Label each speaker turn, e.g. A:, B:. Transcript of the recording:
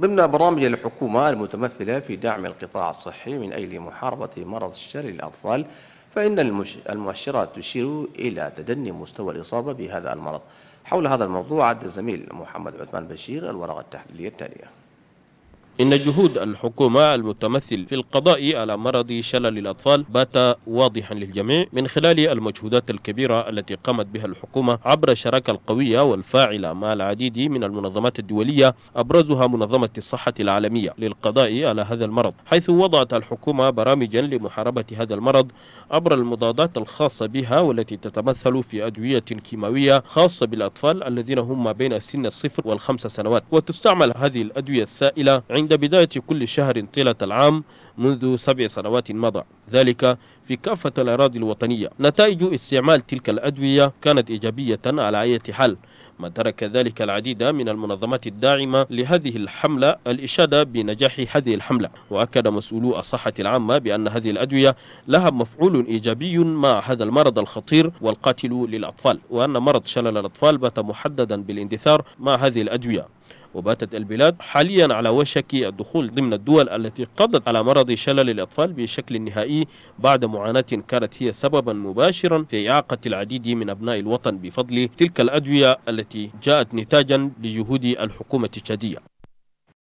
A: ضمن برامج الحكومة المتمثلة في دعم القطاع الصحي من أجل محاربة مرض الشر للأطفال فإن المؤشرات تشير إلى تدني مستوى الإصابة بهذا المرض حول هذا الموضوع عد الزميل محمد عثمان بشير الورقة التحليلية التالية
B: إن جهود الحكومة المتمثل في القضاء على مرض شلل الأطفال بات واضحا للجميع من خلال المجهودات الكبيرة التي قامت بها الحكومة عبر الشراكة القوية والفاعلة مع العديد من المنظمات الدولية أبرزها منظمة الصحة العالمية للقضاء على هذا المرض حيث وضعت الحكومة برامجا لمحاربة هذا المرض عبر المضادات الخاصة بها والتي تتمثل في أدوية كيماوية خاصة بالأطفال الذين هم بين سن الصفر والخمس سنوات وتستعمل هذه الأدوية السائلة عند عند بداية كل شهر طيلة العام منذ سبع سنوات مضى ذلك في كافة الأراضي الوطنية نتائج استعمال تلك الأدوية كانت إيجابية على أي حال ما ترك ذلك العديد من المنظمات الداعمة لهذه الحملة الإشادة بنجاح هذه الحملة وأكد مسؤولو الصحة العامة بأن هذه الأدوية لها مفعول إيجابي مع هذا المرض الخطير والقاتل للأطفال وأن مرض شلل الأطفال بات محددا بالاندثار مع هذه الأدوية وباتت البلاد حاليا على وشك الدخول ضمن الدول التي قضت على مرض شلل الأطفال بشكل نهائي بعد معاناة كانت هي سببا مباشرا في إعاقة العديد من أبناء الوطن بفضل تلك الأدوية التي التي جاءت نتاجا لجهود الحكومة التشادية